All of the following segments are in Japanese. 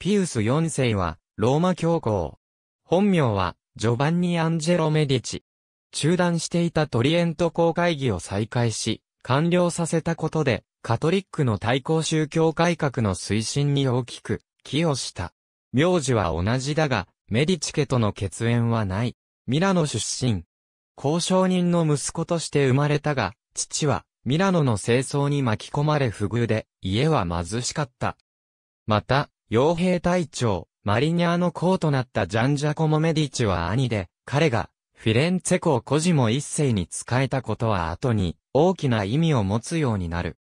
ピウス4世は、ローマ教皇。本名は、ジョバンニ・アンジェロ・メディチ。中断していたトリエント公会議を再開し、完了させたことで、カトリックの対抗宗教改革の推進に大きく、寄与した。名字は同じだが、メディチ家との血縁はない。ミラノ出身。交渉人の息子として生まれたが、父は、ミラノの清掃に巻き込まれ不遇で、家は貧しかった。また、傭兵隊長、マリニャーの子となったジャンジャコモ・メディチは兄で、彼が、フィレンツェ公コジモ一世に仕えたことは後に、大きな意味を持つようになる。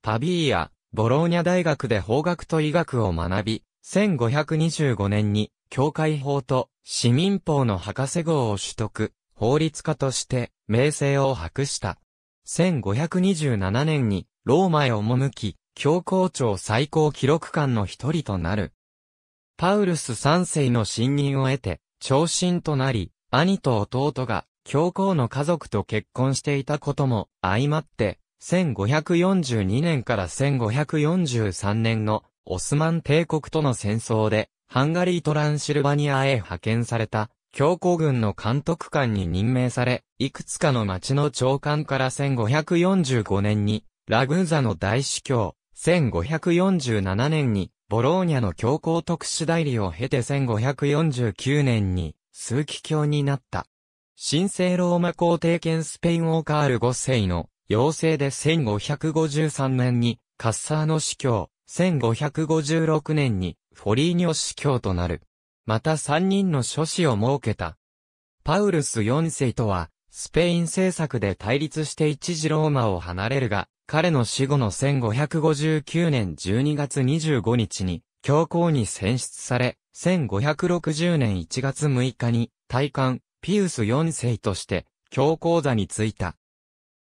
パビーア、ボローニャ大学で法学と医学を学び、1525年に、教会法と市民法の博士号を取得、法律家として、名声を博した。1527年に、ローマへ赴き、教皇庁最高記録官の一人となる。パウルス三世の信任を得て、長身となり、兄と弟が教皇の家族と結婚していたことも相まって、1542年から1543年のオスマン帝国との戦争で、ハンガリートランシルバニアへ派遣された、教皇軍の監督官に任命され、いくつかの町の長官から1545年に、ラグーザの大司教、1547年に、ボローニャの教皇特殊代理を経て1549年に、枢機教になった。神聖ローマ皇帝兼スペイン王カール5世の要請で1553年にカッサーノ司教、1556年にフォリーニョ司教となる。また3人の諸子を設けた。パウルス4世とは、スペイン政策で対立して一時ローマを離れるが、彼の死後の1559年12月25日に、教皇に選出され、1560年1月6日に、大官、ピウス4世として、教皇座に就いた。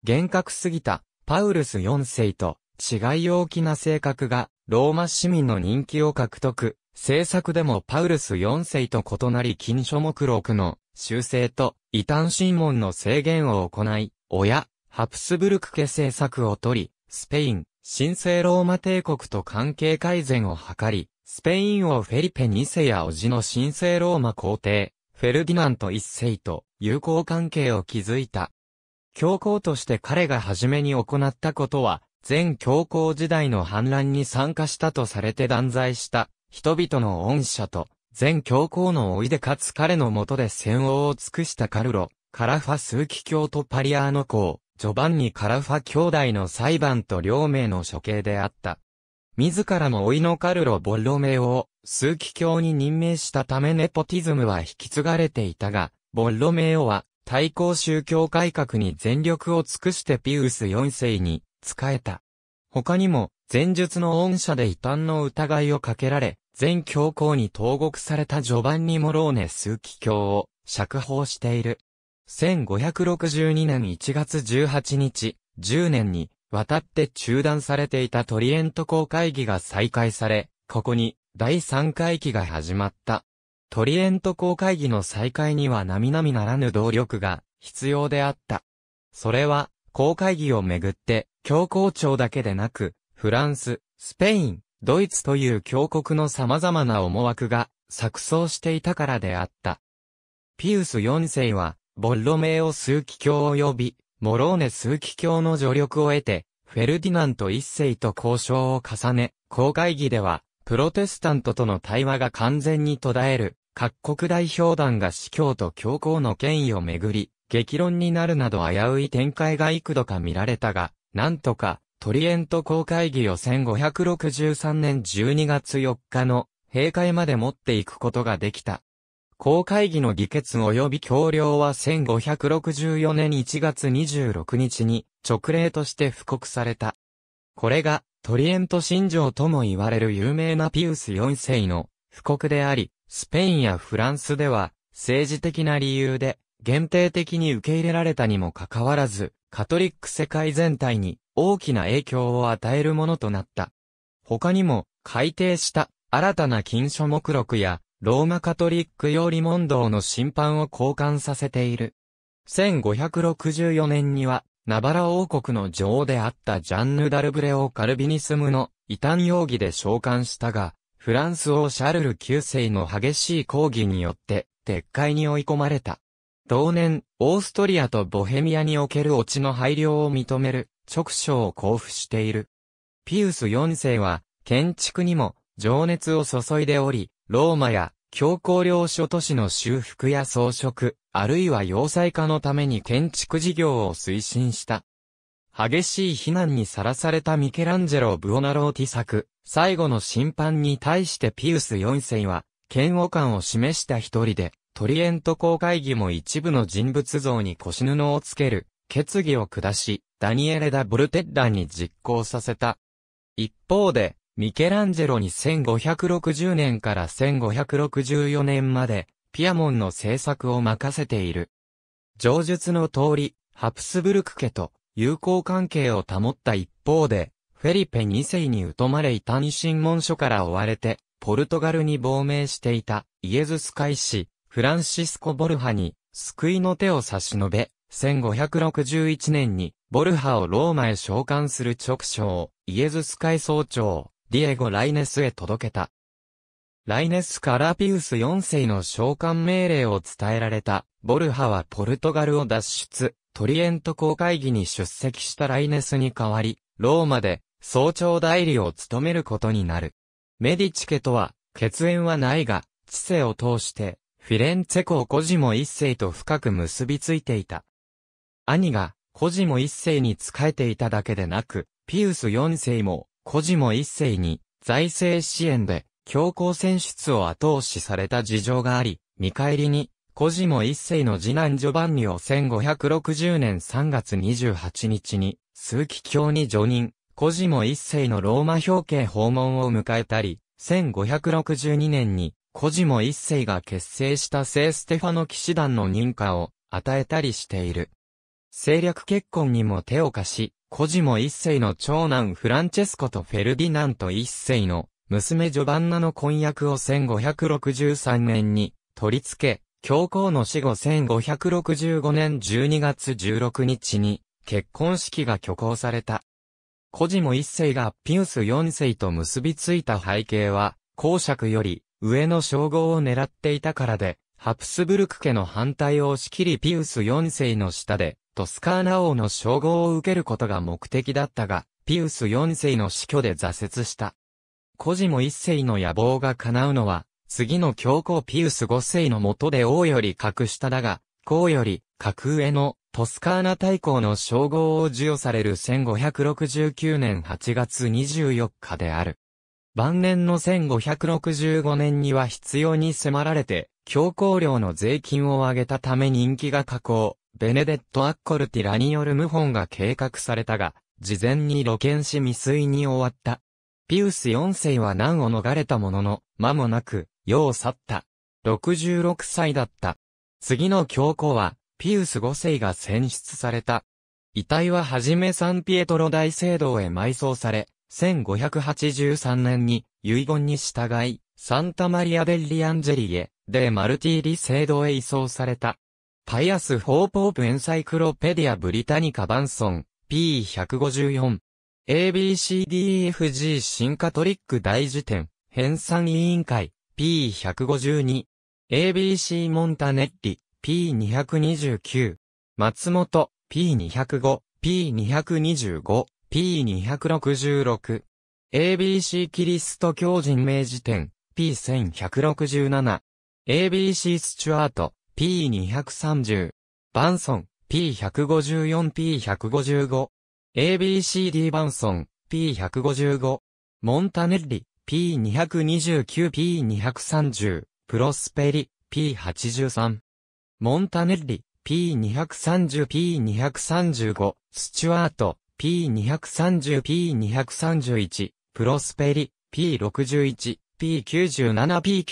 厳格すぎた、パウルス4世と、違い大きな性格が、ローマ市民の人気を獲得、政策でもパウルス4世と異なり禁書目録の修正と異端審問の制限を行い、親、ハプスブルク家政策を取り、スペイン、神聖ローマ帝国と関係改善を図り、スペイン王フェリペ2世や叔父の神聖ローマ皇帝、フェルディナント1世と友好関係を築いた。教皇として彼が初めに行ったことは、前教皇時代の反乱に参加したとされて断罪した人々の恩赦と、前教皇の老いでかつ彼の下で戦王を尽くしたカルロ、カラファスーキ教とパリアーノ公、ジョバンニ・カラファ兄弟の裁判と両名の処刑であった。自らも老いのカルロ・ボッロメオを枢機卿に任命したためネポティズムは引き継がれていたが、ボッロメオは対抗宗教改革に全力を尽くしてピウス4世に仕えた。他にも、前述の恩赦で異端の疑いをかけられ、全教皇に投獄されたジョバンニ・モローネ枢機卿を釈放している。1562年1月18日、10年に渡って中断されていたトリエント公会議が再開され、ここに第3回期が始まった。トリエント公会議の再開には並々ならぬ動力が必要であった。それは、公会議をめぐって、教皇庁だけでなく、フランス、スペイン、ドイツという教国の様々な思惑が錯綜していたからであった。ピウス4世は、ボッロメオ数奇教及び、モローネ枢機卿の助力を得て、フェルディナント一世と交渉を重ね、公会議では、プロテスタントとの対話が完全に途絶える、各国代表団が司教と教皇の権威をめぐり、激論になるなど危うい展開が幾度か見られたが、なんとか、トリエント公会議を1563年12月4日の閉会まで持っていくことができた。公会議の議決及び協領は1564年1月26日に直令として布告された。これがトリエント信条とも言われる有名なピウス4世の布告であり、スペインやフランスでは政治的な理由で限定的に受け入れられたにもかかわらず、カトリック世界全体に大きな影響を与えるものとなった。他にも改定した新たな禁書目録やローマカトリックよりドーの審判を交換させている。1564年には、ナバラ王国の女王であったジャンヌ・ダルブレをカルビニスムの異端容疑で召喚したが、フランス王シャルル9世の激しい抗議によって、撤回に追い込まれた。同年、オーストリアとボヘミアにおけるオチの配慮を認める、直書を交付している。ピウス4世は、建築にも、情熱を注いでおり、ローマや強皇領所都市の修復や装飾、あるいは要塞化のために建築事業を推進した。激しい非難にさらされたミケランジェロ・ブオナローティ作、最後の審判に対してピウス4世は、嫌悪感を示した一人で、トリエント公会議も一部の人物像に腰布をつける、決議を下し、ダニエレ・ダ・ボルテッラに実行させた。一方で、ミケランジェロに1560年から1564年まで、ピアモンの制作を任せている。上述の通り、ハプスブルク家と友好関係を保った一方で、フェリペ2世に疎まれいた審問書から追われて、ポルトガルに亡命していたイエズス会士、フランシスコ・ボルハに救いの手を差し伸べ、1561年にボルハをローマへ召喚する直将、イエズス会総長、ディエゴ・ライネスへ届けた。ライネスからピウス4世の召喚命令を伝えられた、ボルハはポルトガルを脱出、トリエント公会議に出席したライネスに代わり、ローマで、総長代理を務めることになる。メディチ家とは、血縁はないが、知性を通して、フィレンツェ公コジモ一世と深く結びついていた。兄が、コジモ一世に仕えていただけでなく、ピウス4世も、小島一世に財政支援で強行選出を後押しされた事情があり、見返りに、コジモ一世の次男ジョバンニを1560年3月28日に、数期教に除任、コジモ一世のローマ表敬訪問を迎えたり、1562年に、コジモ一世が結成した聖ステファノ騎士団の認可を与えたりしている。政略結婚にも手を貸し、コジモ一世の長男フランチェスコとフェルディナント一世の娘ジョバンナの婚約を1563年に取り付け、教皇の死後1565年12月16日に結婚式が挙行された。コジモ一世がピウス四世と結びついた背景は、公爵より上の称号を狙っていたからで、ハプスブルク家の反対を押し切りピウス四世の下で、トスカーナ王の称号を受けることが目的だったが、ピウス4世の死去で挫折した。コジモ1世の野望が叶うのは、次の教皇ピウス5世の下で王より格下だが、皇より格上のトスカーナ大公の称号を授与される1569年8月24日である。晩年の1565年には必要に迫られて、教皇領の税金を上げたため人気が下降。ベネデット・アッコルティラによる謀反が計画されたが、事前に露見し未遂に終わった。ピウス4世は難を逃れたものの、間もなく、世を去った。66歳だった。次の教皇は、ピウス5世が選出された。遺体ははじめサンピエトロ大聖堂へ埋葬され、1583年に遺言に従い、サンタマリア・デッリ・アンジェリエ、でマルティーリ聖堂へ移送された。パイアス・ホーポープ・エンサイクロペディア・ブリタニカ・バンソン、P154。ABCDFG 進化トリック大辞典、編纂委員会、P152。ABC モンタネッリ、P229。松本、P205、P225、P266。ABC キリスト教人名辞典、P1167。ABC スチュアート、P230、バンソン、P154、P155、ABCD バンソン、P155、モンタネッリ、P229、P230、プロスペリ、P83、モンタネッリ、P230、P235、スチュワート、P230、P231、プロスペリ、P61、P97、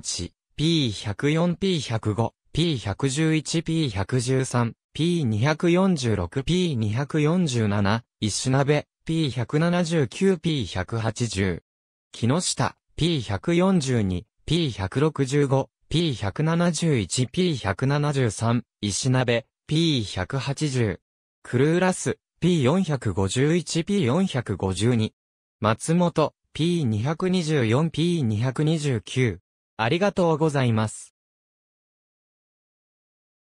P98、P104、P105、P111、P113、P246、P247、石鍋、P179、P180。木下、P142、P165、P171、P173、石鍋、P180。クルーラス、P451、P452。松本、P224、P229。ありがとうございます。